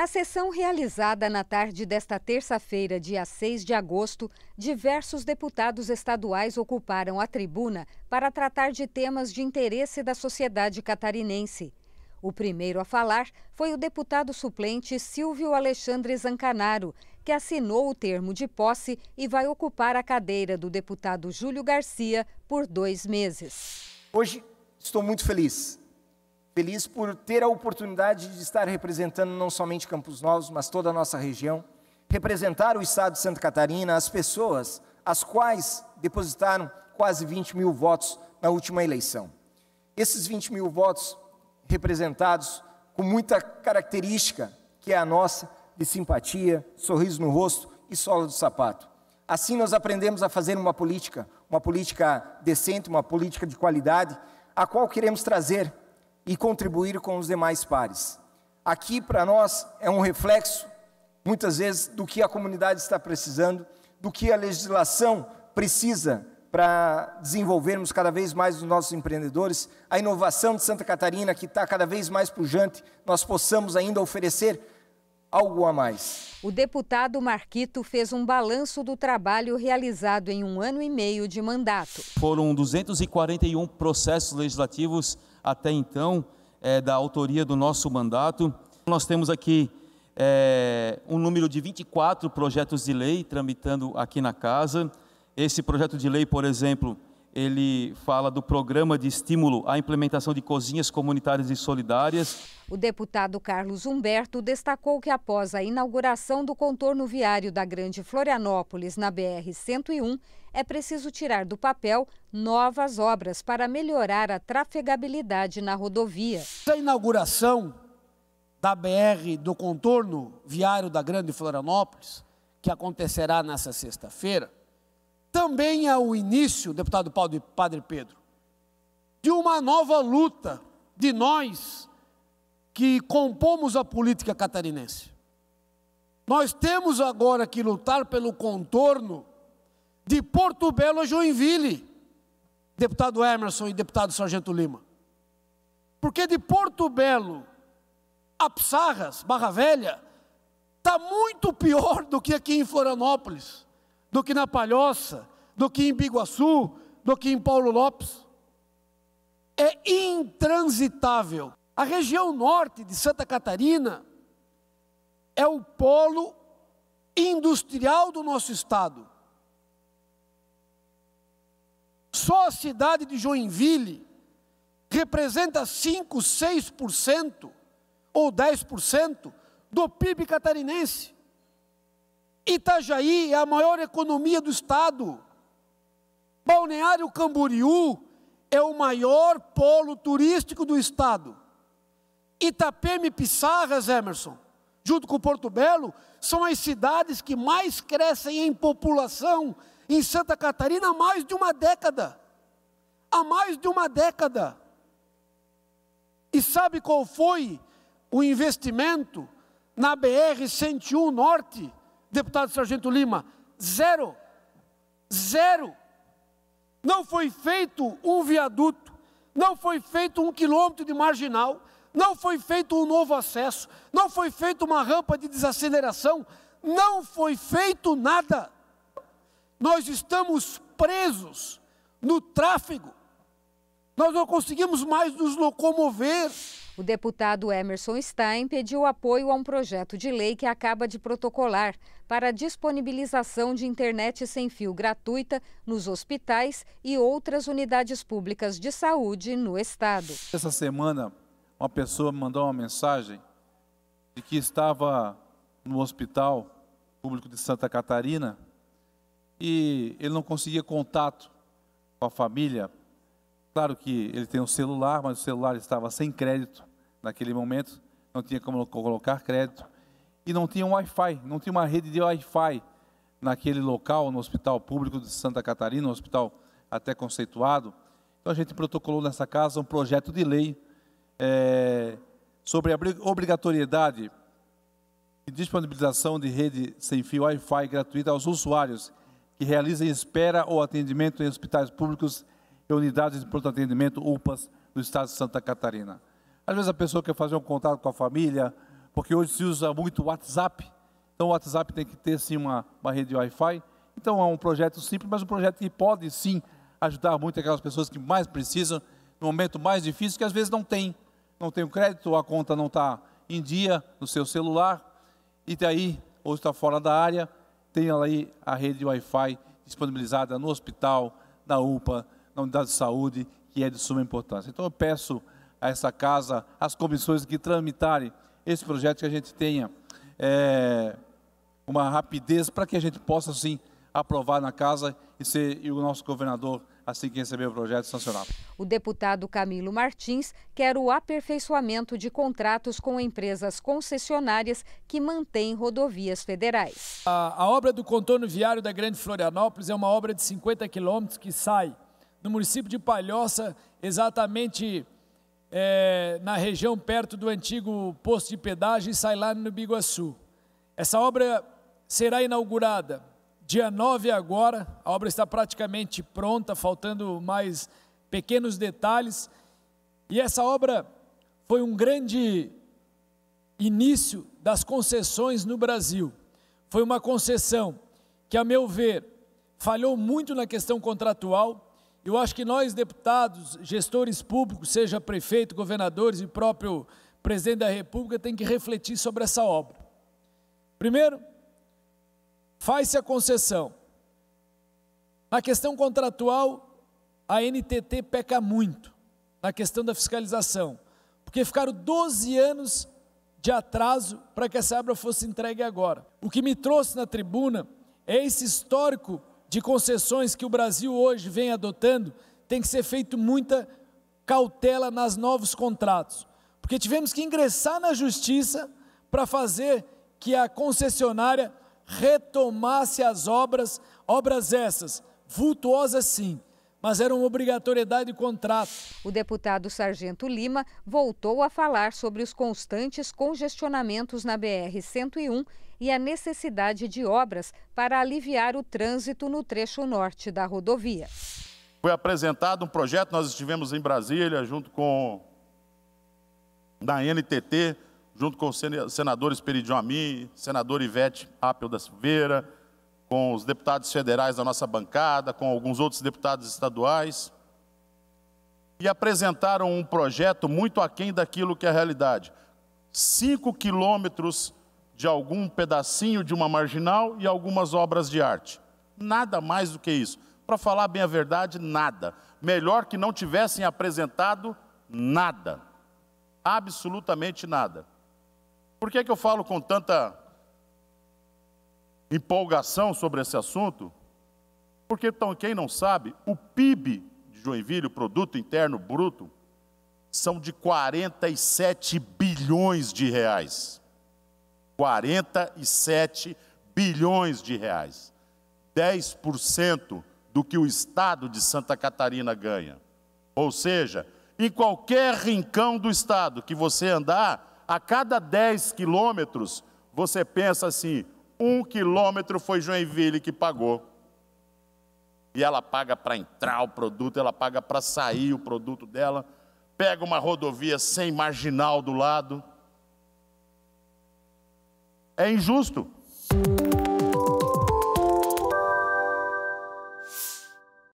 Na sessão realizada na tarde desta terça-feira, dia 6 de agosto, diversos deputados estaduais ocuparam a tribuna para tratar de temas de interesse da sociedade catarinense. O primeiro a falar foi o deputado suplente Silvio Alexandre Zancanaro, que assinou o termo de posse e vai ocupar a cadeira do deputado Júlio Garcia por dois meses. Hoje estou muito feliz Feliz por ter a oportunidade de estar representando não somente Campos Novos, mas toda a nossa região, representar o Estado de Santa Catarina, as pessoas as quais depositaram quase 20 mil votos na última eleição. Esses 20 mil votos representados com muita característica que é a nossa, de simpatia, sorriso no rosto e sola do sapato. Assim nós aprendemos a fazer uma política, uma política decente, uma política de qualidade, a qual queremos trazer e contribuir com os demais pares. Aqui, para nós, é um reflexo, muitas vezes, do que a comunidade está precisando, do que a legislação precisa para desenvolvermos cada vez mais os nossos empreendedores, a inovação de Santa Catarina, que está cada vez mais pujante, nós possamos ainda oferecer algo a mais. O deputado Marquito fez um balanço do trabalho realizado em um ano e meio de mandato. Foram 241 processos legislativos até então, é, da autoria do nosso mandato. Nós temos aqui é, um número de 24 projetos de lei tramitando aqui na casa. Esse projeto de lei, por exemplo, ele fala do programa de estímulo à implementação de cozinhas comunitárias e solidárias. O deputado Carlos Humberto destacou que após a inauguração do contorno viário da Grande Florianópolis na BR 101, é preciso tirar do papel novas obras para melhorar a trafegabilidade na rodovia. A inauguração da BR do contorno viário da Grande Florianópolis, que acontecerá nesta sexta-feira, também é o início, deputado Paulo e Padre Pedro, de uma nova luta de nós que compomos a política catarinense. Nós temos agora que lutar pelo contorno de Porto Belo a Joinville, deputado Emerson e deputado Sargento Lima. Porque de Porto Belo a Psarras, Barra Velha, está muito pior do que aqui em Florianópolis do que na Palhoça, do que em Biguaçu, do que em Paulo Lopes. É intransitável. A região norte de Santa Catarina é o polo industrial do nosso estado. Só a cidade de Joinville representa 5, 6% ou 10% do PIB catarinense. Itajaí é a maior economia do estado. Balneário Camboriú é o maior polo turístico do estado. Itapema e Pissarras, Emerson, junto com Porto Belo, são as cidades que mais crescem em população em Santa Catarina há mais de uma década. Há mais de uma década. E sabe qual foi o investimento na BR 101 Norte? deputado Sargento Lima, zero. Zero. Não foi feito um viaduto, não foi feito um quilômetro de marginal, não foi feito um novo acesso, não foi feita uma rampa de desaceleração, não foi feito nada. Nós estamos presos no tráfego, nós não conseguimos mais nos locomover. O deputado Emerson Stein pediu apoio a um projeto de lei que acaba de protocolar para a disponibilização de internet sem fio gratuita nos hospitais e outras unidades públicas de saúde no estado. Essa semana, uma pessoa me mandou uma mensagem de que estava no hospital público de Santa Catarina e ele não conseguia contato com a família. Claro que ele tem um celular, mas o celular estava sem crédito naquele momento, não tinha como colocar crédito e não tinha um Wi-Fi, não tinha uma rede de Wi-Fi naquele local, no Hospital Público de Santa Catarina, um hospital até conceituado. Então a gente protocolou nessa casa um projeto de lei é, sobre a obrigatoriedade e disponibilização de rede sem fio Wi-Fi gratuita aos usuários que realizem espera ou atendimento em hospitais públicos e unidades de pronto atendimento UPAs do Estado de Santa Catarina. Às vezes a pessoa quer fazer um contato com a família, porque hoje se usa muito o WhatsApp. Então o WhatsApp tem que ter sim uma, uma rede Wi-Fi. Então é um projeto simples, mas um projeto que pode sim ajudar muito aquelas pessoas que mais precisam, no momento mais difícil, que às vezes não tem. Não tem o crédito, ou a conta não está em dia no seu celular, e daí, tá ou está fora da área, tem aí a rede Wi-Fi disponibilizada no hospital, na UPA, na unidade de saúde, que é de suma importância. Então eu peço a essa casa, as comissões que tramitarem esse projeto, que a gente tenha é, uma rapidez para que a gente possa, sim, aprovar na casa e ser e o nosso governador assim que receber o projeto sancionado. O deputado Camilo Martins quer o aperfeiçoamento de contratos com empresas concessionárias que mantêm rodovias federais. A, a obra do contorno viário da Grande Florianópolis é uma obra de 50 quilômetros que sai do município de Palhoça exatamente é, na região perto do antigo posto de pedágio e sai lá no Biguaçu. Essa obra será inaugurada dia 9 agora, a obra está praticamente pronta, faltando mais pequenos detalhes. E essa obra foi um grande início das concessões no Brasil. Foi uma concessão que, a meu ver, falhou muito na questão contratual, eu acho que nós, deputados, gestores públicos, seja prefeito, governadores e próprio presidente da República, tem que refletir sobre essa obra. Primeiro, faz-se a concessão. Na questão contratual, a NTT peca muito na questão da fiscalização, porque ficaram 12 anos de atraso para que essa obra fosse entregue agora. O que me trouxe na tribuna é esse histórico de concessões que o Brasil hoje vem adotando, tem que ser feito muita cautela nas novos contratos, porque tivemos que ingressar na justiça para fazer que a concessionária retomasse as obras, obras essas, vultuosas sim, mas era uma obrigatoriedade de contrato. O deputado Sargento Lima voltou a falar sobre os constantes congestionamentos na BR-101 e a necessidade de obras para aliviar o trânsito no trecho norte da rodovia. Foi apresentado um projeto, nós estivemos em Brasília junto com da NTT, junto com os senadores Peridio Amin, senador Ivete Apel da Silveira, com os deputados federais da nossa bancada, com alguns outros deputados estaduais, e apresentaram um projeto muito aquém daquilo que é a realidade. Cinco quilômetros de algum pedacinho de uma marginal e algumas obras de arte. Nada mais do que isso. Para falar bem a verdade, nada. Melhor que não tivessem apresentado nada. Absolutamente nada. Por que, é que eu falo com tanta empolgação sobre esse assunto, porque então, quem não sabe, o PIB de Joinville, o Produto Interno Bruto, são de 47 bilhões de reais. 47 bilhões de reais. 10% do que o estado de Santa Catarina ganha. Ou seja, em qualquer rincão do estado que você andar, a cada 10 quilômetros, você pensa assim: um quilômetro foi Joinville que pagou. E ela paga para entrar o produto, ela paga para sair o produto dela, pega uma rodovia sem marginal do lado. É injusto.